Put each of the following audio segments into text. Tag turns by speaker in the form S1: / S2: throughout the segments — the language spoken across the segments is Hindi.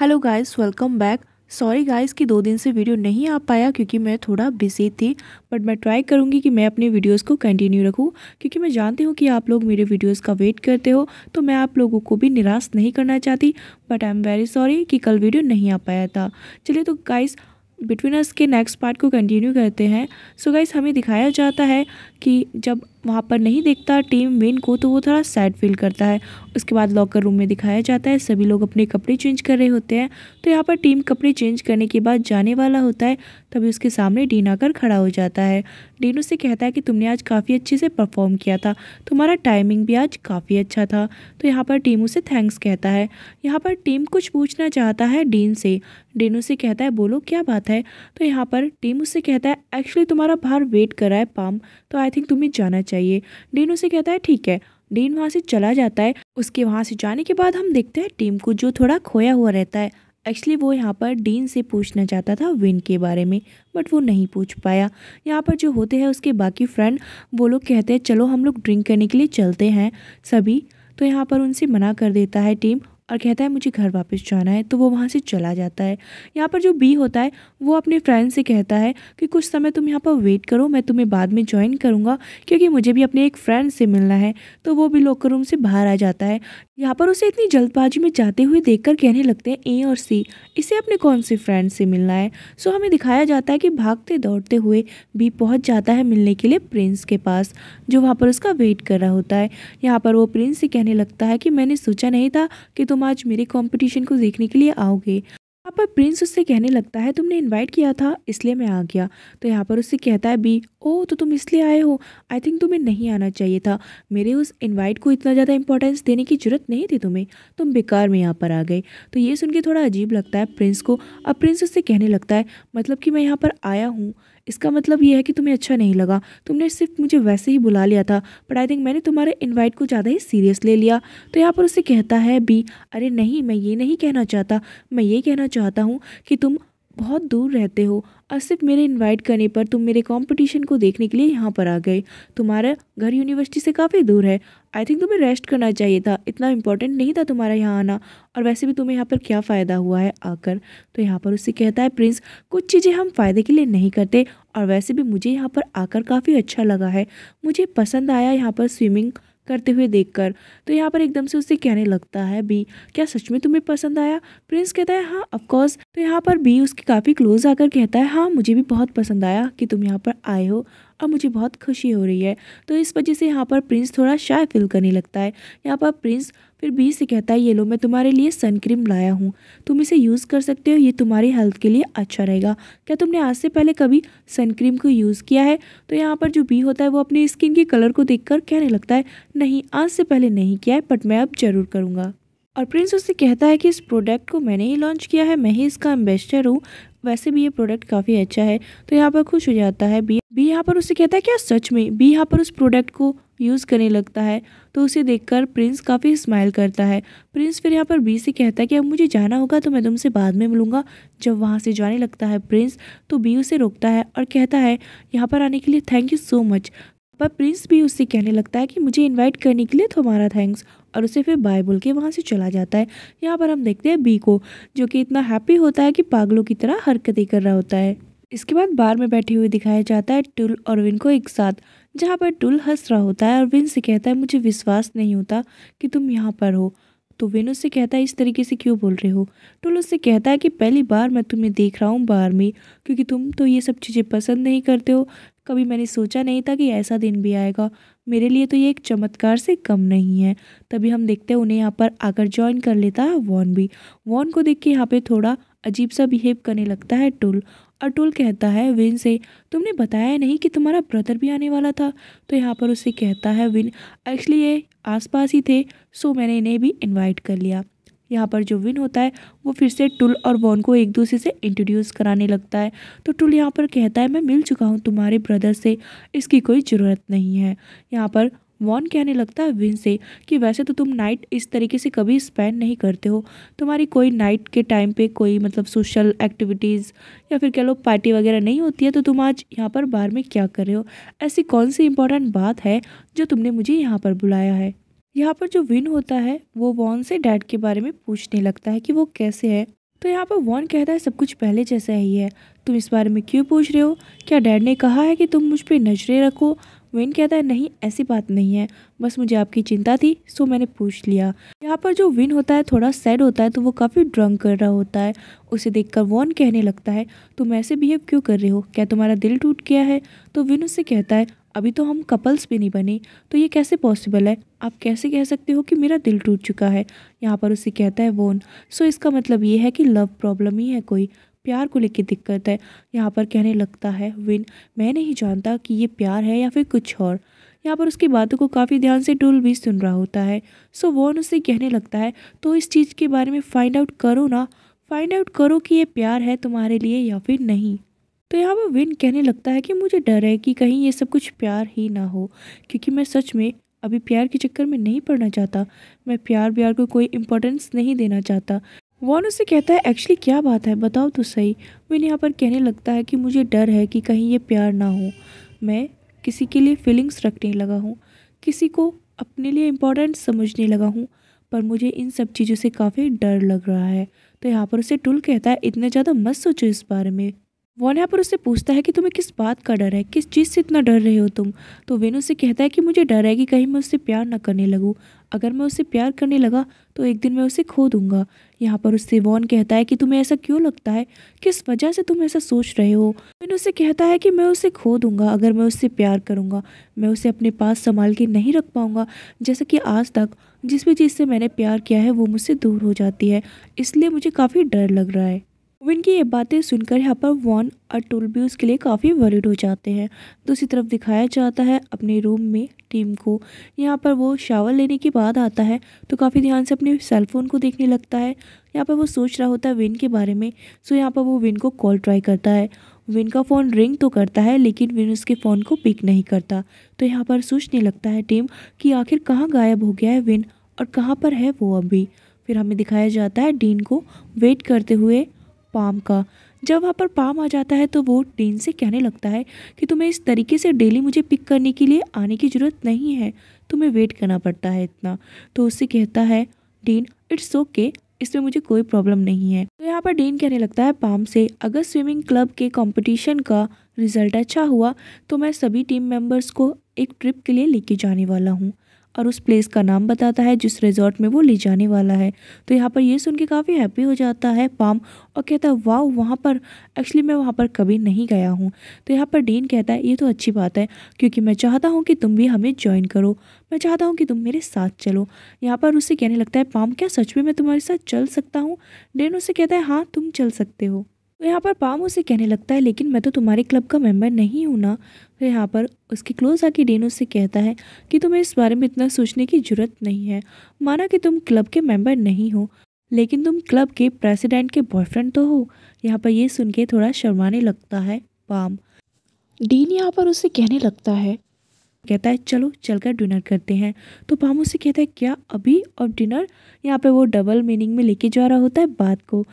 S1: hello guys welcome back sorry guys कि दो दिन से वीडियो नहीं आ पाया क्योंकि मैं थोड़ा बिजी थी बट मैं ट्राई करूँगी कि मैं अपने वीडियोस को कंटिन्यू रखूँ क्योंकि मैं जानती हूँ कि आप लोग मेरे वीडियोस का वेट करते हो तो मैं आप लोगों को भी निराश नहीं करना चाहती but I am very sorry कि कल वीडियो नहीं आ पाया था चलिए तो गाइस बिटवीन अस के नेक्स्ट पार्ट को कंटिन्यू करते हैं सो so गाइस हमें दिखाया जाता है कि जब वहाँ पर नहीं देखता टीम विन को तो वो थोड़ा सैड फील करता है उसके बाद लॉकर रूम में दिखाया जाता है सभी लोग अपने कपड़े चेंज कर रहे होते हैं तो यहाँ पर टीम कपड़े चेंज करने के बाद जाने वाला होता है तभी उसके सामने डीन आकर खड़ा हो जाता है डीन उससे कहता है कि तुमने आज काफ़ी अच्छे से परफॉर्म किया था तुम्हारा टाइमिंग भी आज काफ़ी अच्छा था तो यहाँ पर टीम उसे थैंक्स कहता है यहाँ पर टीम कुछ पूछना चाहता है डीन से डीन उसे कहता है बोलो क्या बात है तो यहाँ पर टीम उससे कहता है एक्चुअली तुम्हारा बाहर वेट कर रहा है पाम तो आई थिंक तुम्हें जाना चाहिए डीन उसे कहता है ठीक है डीन वहाँ से चला जाता है उसके वहाँ से जाने के बाद हम देखते हैं टीम को जो थोड़ा खोया हुआ रहता है एक्चुअली वो यहाँ पर डीन से पूछना चाहता था विन के बारे में बट वो नहीं पूछ पाया यहाँ पर जो होते हैं उसके बाकी फ्रेंड वो लोग कहते हैं चलो हम लोग ड्रिंक करने के लिए चलते हैं सभी तो यहाँ पर उनसे मना कर देता है टीम और कहता है मुझे घर वापस जाना है तो वो वहाँ से चला जाता है यहाँ पर जो बी होता है वो अपने फ्रेंड से कहता है कि कुछ समय तुम यहाँ पर वेट करो मैं तुम्हें बाद में ज्वाइन करूँगा क्योंकि मुझे भी अपने एक फ्रेंड से मिलना है तो वो भी लॉकर रूम से बाहर आ जाता है यहाँ पर उसे इतनी जल्दबाजी में जाते हुए देख कहने लगते हैं ए और सी इसे अपने कौन से फ्रेंड से मिलना है सो हमें दिखाया जाता है कि भागते दौड़ते हुए बी पहुँच जाता है मिलने के लिए प्रिंस के पास जो वहाँ पर उसका वेट कर रहा होता है यहाँ पर वो प्रिंस से कहने लगता है कि मैंने सोचा नहीं था कि तुम तुम आज मेरे कॉम्पिटिशन को देखने के लिए आओगे यहाँ पर प्रिंस उससे कहने लगता है तुमने इनवाइट किया था इसलिए मैं आ गया तो यहाँ पर उससे कहता है बी ओ तो तुम इसलिए आए हो आई थिंक तुम्हें नहीं आना चाहिए था मेरे उस इनवाइट को इतना ज़्यादा इंपॉर्टेंस देने की ज़रूरत नहीं थी तुम्हें तुम बेकार में यहाँ पर आ गए तो ये सुन के थोड़ा अजीब लगता है प्रिंस को अब प्रिंस उससे कहने लगता है मतलब कि मैं यहाँ पर आया हूँ इसका मतलब ये है कि तुम्हें अच्छा नहीं लगा तुमने सिर्फ मुझे वैसे ही बुला लिया था बट आई थिंक मैंने तुम्हारे इन्वाइट को ज़्यादा ही सीरियस ले लिया तो यहाँ पर उसे कहता है बी अरे नहीं मैं ये नहीं कहना चाहता मैं ये कहना चाहता हूँ कि तुम बहुत दूर रहते हो और सिर्फ मेरे इनवाइट करने पर तुम मेरे कंपटीशन को देखने के लिए यहाँ पर आ गए तुम्हारा घर यूनिवर्सिटी से काफ़ी दूर है आई थिंक तुम्हें रेस्ट करना चाहिए था इतना इंपॉर्टेंट नहीं था तुम्हारा यहाँ आना और वैसे भी तुम्हें यहाँ पर क्या फ़ायदा हुआ है आकर तो यहाँ पर उससे कहता है प्रिंस कुछ चीज़ें हम फ़ायदे के लिए नहीं करते और वैसे भी मुझे यहाँ पर आकर काफ़ी अच्छा लगा है मुझे पसंद आया यहाँ पर स्विमिंग करते हुए देखकर तो यहाँ पर एकदम से उससे कहने लगता है बी क्या सच में तुम्हें पसंद आया प्रिंस कहता है हाँ अफकोर्स तो यहाँ पर बी उसके काफ़ी क्लोज आकर कहता है हाँ मुझे भी बहुत पसंद आया कि तुम यहाँ पर आए हो और मुझे बहुत खुशी हो रही है तो इस वजह से यहाँ पर प्रिंस थोड़ा शाय फील करने लगता है यहाँ पर प्रिंस फिर बी से कहता है ये लो मैं तुम्हारे लिए सन क्रीम लाया हूँ तुम इसे यूज़ कर सकते हो ये तुम्हारी हेल्थ के लिए अच्छा रहेगा क्या तुमने आज से पहले कभी सन क्रीम को यूज़ किया है तो यहाँ पर जो बी होता है वो अपनी स्किन के कलर को देख कहने लगता है नहीं आज से पहले नहीं किया है बट मैं अब ज़रूर करूँगा और प्रिंस उससे कहता है कि इस प्रोडक्ट को मैंने ही लॉन्च किया है मैं ही इसका एम्बेसडर हूँ वैसे भी ये प्रोडक्ट काफ़ी अच्छा है तो यहाँ पर खुश हो जाता है बी बी यहाँ पर उससे कहता है क्या सच में बी यहाँ पर उस प्रोडक्ट को यूज़ करने लगता है तो उसे देखकर प्रिंस काफ़ी स्माइल करता है प्रिंस फिर यहाँ पर बी से कहता है कि अब मुझे जाना होगा तो मैं तुमसे बाद में मिलूँगा जब वहाँ से जाने लगता है प्रिंस तो बी उसे रोकता है और कहता है यहाँ पर आने के लिए थैंक यू सो मच पर प्रिंस भी उससे कहने लगता है कि मुझे इन्वाइट करने के लिए तुम्हारा थैंक्स और उसे फिर बाय बोल के वहाँ से चला जाता है यहाँ पर हम देखते हैं बी को जो कि इतना हैप्पी होता है कि पागलों की तरह हरकतें कर रहा होता है इसके बाद बार में बैठे हुए दिखाया जाता है टुल और विन को एक साथ जहाँ पर टुल हंस रहा होता है और विन से कहता है मुझे विश्वास नहीं होता कि तुम यहाँ पर हो तो विन उससे कहता है इस तरीके से क्यों बोल रहे हो टुल उससे कहता है कि पहली बार मैं तुम्हें देख रहा हूँ बाहर में क्योंकि तुम तो ये सब चीज़ें पसंद नहीं करते हो कभी मैंने सोचा नहीं था कि ऐसा दिन भी आएगा मेरे लिए तो ये एक चमत्कार से कम नहीं है तभी हम देखते हैं उन्हें यहाँ पर आकर ज्वाइन कर लेता है वॉन भी वॉन को देख के यहाँ पे थोड़ा अजीब सा बिहेव करने लगता है टुल अटुल कहता है विन से तुमने बताया नहीं कि तुम्हारा ब्रदर भी आने वाला था तो यहाँ पर उससे कहता है विन एक्चुअली ये आसपास ही थे सो मैंने इन्हें भी इनवाइट कर लिया यहाँ पर जो विन होता है वो फिर से टुल और वॉन को एक दूसरे से इंट्रोड्यूस कराने लगता है तो टुल यहाँ पर कहता है मैं मिल चुका हूँ तुम्हारे ब्रदर से इसकी कोई ज़रूरत नहीं है यहाँ पर वॉन कहने लगता है विन से कि वैसे तो तुम नाइट इस तरीके से कभी स्पेंड नहीं करते हो तुम्हारी कोई नाइट के टाइम पे कोई मतलब सोशल एक्टिविटीज़ या फिर कह लो पार्टी वगैरह नहीं होती है तो तुम आज यहाँ पर बार में क्या कर रहे हो ऐसी कौन सी इंपॉर्टेंट बात है जो तुमने मुझे यहाँ पर बुलाया है यहाँ पर जो विन होता है वो वॉन से डैड के बारे में पूछने लगता है कि वो कैसे है तो यहाँ पर वॉन कहता है सब कुछ पहले जैसा ही है तुम इस बारे में क्यों पूछ रहे हो क्या डैड ने कहा है कि तुम मुझ पर नजरें रखो वेन कहता है नहीं ऐसी बात नहीं है बस मुझे आपकी चिंता थी सो मैंने पूछ लिया यहाँ पर जो विन होता है थोड़ा सैड होता है तो वो काफ़ी ड्रंक कर रहा होता है उसे देखकर वॉन कहने लगता है तुम ऐसे बिहेव क्यों कर रहे हो क्या तुम्हारा दिल टूट गया है तो विन उससे कहता है अभी तो हम कपल्स भी नहीं बने तो ये कैसे पॉसिबल है आप कैसे कह सकते हो कि मेरा दिल टूट चुका है यहाँ पर उसे कहता है वोन सो इसका मतलब ये है कि लव प्रॉब्लम ही है कोई प्यार को लेके दिक्कत है यहाँ पर कहने लगता है विन मैं नहीं जानता कि ये प्यार है या फिर कुछ और यहाँ पर उसकी बातों को काफ़ी ध्यान से डुल भी सुन रहा होता है सो वॉन उसे कहने लगता है तो इस चीज़ के बारे में फाइंड आउट करो ना फाइंड आउट करो कि ये प्यार है तुम्हारे लिए या फिर नहीं तो यहाँ पर विन कहने लगता है कि मुझे डर है कि कहीं ये सब कुछ प्यार ही ना हो क्योंकि मैं सच में अभी प्यार के चक्कर में नहीं पड़ना चाहता मैं प्यार प्यार को कोई इम्पोर्टेंस नहीं देना चाहता वॉन उसे कहता है एक्चुअली क्या बात है बताओ तो सही विन यहाँ पर कहने लगता है कि मुझे डर है कि कहीं ये प्यार ना हो मैं किसी के लिए फीलिंग्स रखने लगा हूँ किसी को अपने लिए इम्पोर्टेंट समझने लगा हूँ पर मुझे इन सब चीज़ों से काफ़ी डर लग रहा है तो यहाँ पर उसे टुल कहता है इतना ज़्यादा मत सोचो इस बारे में वॉन यहाँ पर उससे पूछता है कि तुम्हें किस बात का डर है किस चीज़ से इतना डर रहे हो तुम तो वेनु से कहता है कि मुझे डर है कि कहीं मैं उससे प्यार ना करने लगूँ अगर मैं उससे प्यार करने लगा तो एक दिन मैं उसे खो दूंगा यहाँ पर उससे वॉन कहता है कि तुम्हें ऐसा क्यों लगता है किस वजह से तुम ऐसा सोच रहे हो मैंने उससे कहता है कि मैं उसे खो दूंगा अगर मैं उससे प्यार करूंगा मैं उसे अपने पास संभाल के नहीं रख पाऊंगा जैसा कि आज तक जिस भी चीज़ से मैंने प्यार किया है वो मुझसे दूर हो जाती है इसलिए मुझे काफ़ी डर लग रहा है विन की ये बातें सुनकर यहाँ पर वॉन और टूल भी उसके लिए काफ़ी वरिड हो जाते हैं दूसरी तो तरफ दिखाया जाता है अपने रूम में टीम को यहाँ पर वो शावर लेने के बाद आता है तो काफ़ी ध्यान से अपने सेलफोन को देखने लगता है यहाँ पर वो सोच रहा होता है विन के बारे में सो यहाँ पर वो विन को कॉल ट्राई करता है विन का फ़ोन रिंग तो करता है लेकिन विन उसके फ़ोन को पिक नहीं करता तो यहाँ पर सोचने लगता है टीम कि आखिर कहाँ गायब हो गया है विन और कहाँ पर है वो अभी फिर हमें दिखाया जाता है डीन को वेट करते हुए पाम का जब वहाँ पर पाम आ जाता है तो वो डेन से कहने लगता है कि तुम्हें इस तरीके से डेली मुझे पिक करने के लिए आने की ज़रूरत नहीं है तुम्हें वेट करना पड़ता है इतना तो उससे कहता है डेन इट्स ओके इसमें मुझे कोई प्रॉब्लम नहीं है तो यहाँ पर डेन कहने लगता है पाम से अगर स्विमिंग क्लब के कॉम्पिटिशन का रिजल्ट अच्छा हुआ तो मैं सभी टीम मेम्बर्स को एक ट्रिप के लिए लेके जाने वाला हूँ और उस प्लेस का नाम बताता है जिस रिजॉर्ट में वो ले जाने वाला है तो यहाँ पर ये सुन के काफ़ी हैप्पी हो जाता है पाम और कहता है वाह वहाँ पर एक्चुअली मैं वहाँ पर कभी नहीं गया हूँ तो यहाँ पर डीन कहता है ये तो अच्छी बात है क्योंकि मैं चाहता हूँ कि तुम भी हमें ज्वाइन करो मैं चाहता हूँ कि तुम मेरे साथ चलो यहाँ पर उसे कहने लगता है पाम क्या सच में मैं तुम्हारे साथ चल सकता हूँ डेन उसे कहता है हाँ तुम चल सकते हो तो यहाँ पर पाम उसे कहने लगता है लेकिन मैं तो तुम्हारे क्लब का मेंबर नहीं हूँ ना फिर यहाँ पर उसके क्लोज आके डेन उससे कहता है कि तुम्हें इस बारे में इतना सोचने की ज़रूरत नहीं है माना कि तुम क्लब के मेंबर नहीं हो लेकिन तुम क्लब के प्रेसिडेंट के बॉयफ्रेंड तो हो यहाँ पर ये सुन के थोड़ा शर्माने लगता है पाम डीन यहाँ पर उसे कहने लगता है कहता है चलो चलकर डिनर करते हैं तो पाम उसे कहता है क्या अभी और डिनर यहाँ पे वो डबल मीनिंग में लेके जा रहा होता है बात को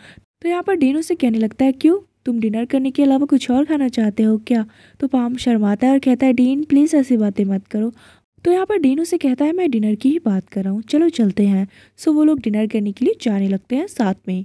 S1: तो यहाँ पर डीनू से कहने लगता है क्यों तुम डिनर करने के अलावा कुछ और खाना चाहते हो क्या तो पाम शर्माता है और कहता है डीन प्लीज़ ऐसी बातें मत करो तो यहाँ पर डीन उसे कहता है मैं डिनर की ही बात कर रहा हूँ चलो चलते हैं सो वो लोग डिनर करने के लिए जाने लगते हैं साथ में